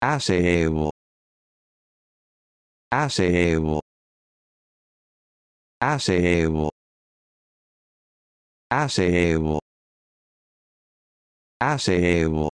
Hace Evo. Hace Evo. Hace Evo. Evo.